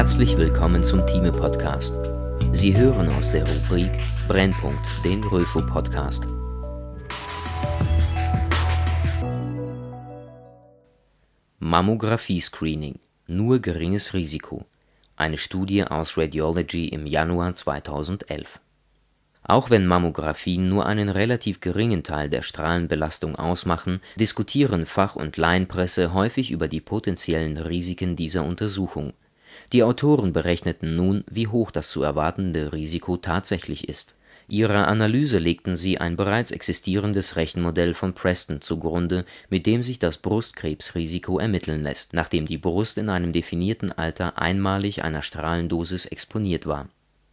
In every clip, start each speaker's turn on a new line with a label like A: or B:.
A: Herzlich willkommen zum Thieme Podcast. Sie hören aus der Rubrik Brennpunkt den Röfo Podcast. Mammographie-Screening. Nur geringes Risiko. Eine Studie aus Radiology im Januar 2011. Auch wenn Mammographien nur einen relativ geringen Teil der Strahlenbelastung ausmachen, diskutieren Fach- und Laienpresse häufig über die potenziellen Risiken dieser Untersuchung, die Autoren berechneten nun, wie hoch das zu erwartende Risiko tatsächlich ist. Ihrer Analyse legten sie ein bereits existierendes Rechenmodell von Preston zugrunde, mit dem sich das Brustkrebsrisiko ermitteln lässt, nachdem die Brust in einem definierten Alter einmalig einer Strahlendosis exponiert war.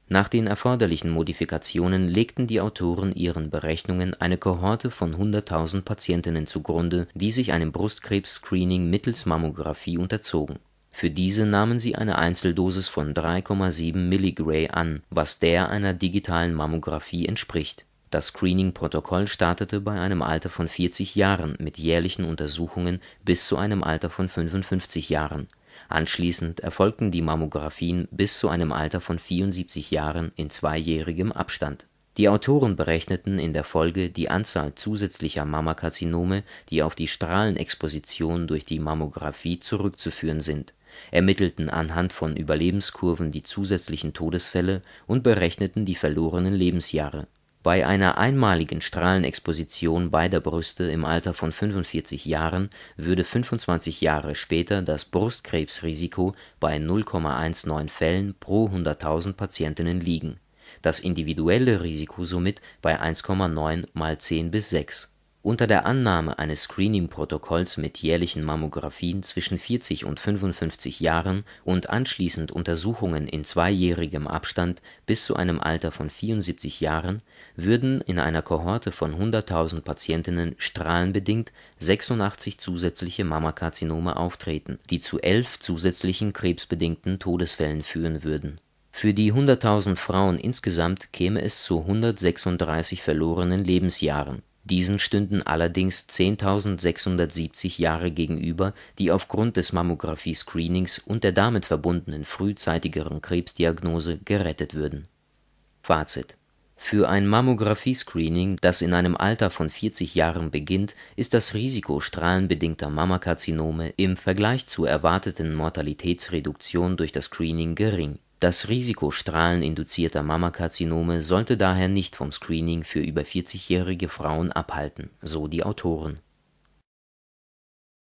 A: Nach den erforderlichen Modifikationen legten die Autoren ihren Berechnungen eine Kohorte von 100.000 Patientinnen zugrunde, die sich einem Brustkrebs-Screening mittels Mammographie unterzogen für diese nahmen sie eine Einzeldosis von 3,7 Milligray an, was der einer digitalen Mammographie entspricht. Das Screening-Protokoll startete bei einem Alter von 40 Jahren mit jährlichen Untersuchungen bis zu einem Alter von 55 Jahren. Anschließend erfolgten die Mammographien bis zu einem Alter von 74 Jahren in zweijährigem Abstand die Autoren berechneten in der Folge die Anzahl zusätzlicher Mammakarzinome, die auf die Strahlenexposition durch die Mammographie zurückzuführen sind, ermittelten anhand von Überlebenskurven die zusätzlichen Todesfälle und berechneten die verlorenen Lebensjahre. Bei einer einmaligen Strahlenexposition beider Brüste im Alter von 45 Jahren würde 25 Jahre später das Brustkrebsrisiko bei 0,19 Fällen pro 100.000 Patientinnen liegen das individuelle Risiko somit bei 1,9 mal 10 bis 6. Unter der Annahme eines Screening-Protokolls mit jährlichen Mammographien zwischen 40 und 55 Jahren und anschließend Untersuchungen in zweijährigem Abstand bis zu einem Alter von 74 Jahren würden in einer Kohorte von 100.000 Patientinnen strahlenbedingt 86 zusätzliche Mammakarzinome auftreten, die zu 11 zusätzlichen krebsbedingten Todesfällen führen würden für die 100.000 Frauen insgesamt käme es zu 136 verlorenen Lebensjahren. Diesen stünden allerdings 10.670 Jahre gegenüber, die aufgrund des Mammographie-Screenings und der damit verbundenen frühzeitigeren Krebsdiagnose gerettet würden. Fazit für ein Mammographie-Screening, das in einem Alter von 40 Jahren beginnt, ist das Risiko strahlenbedingter Mammakarzinome im Vergleich zur erwarteten Mortalitätsreduktion durch das Screening gering das Risiko strahleninduzierter Mammakarzinome sollte daher nicht vom Screening für über 40-jährige Frauen abhalten, so die Autoren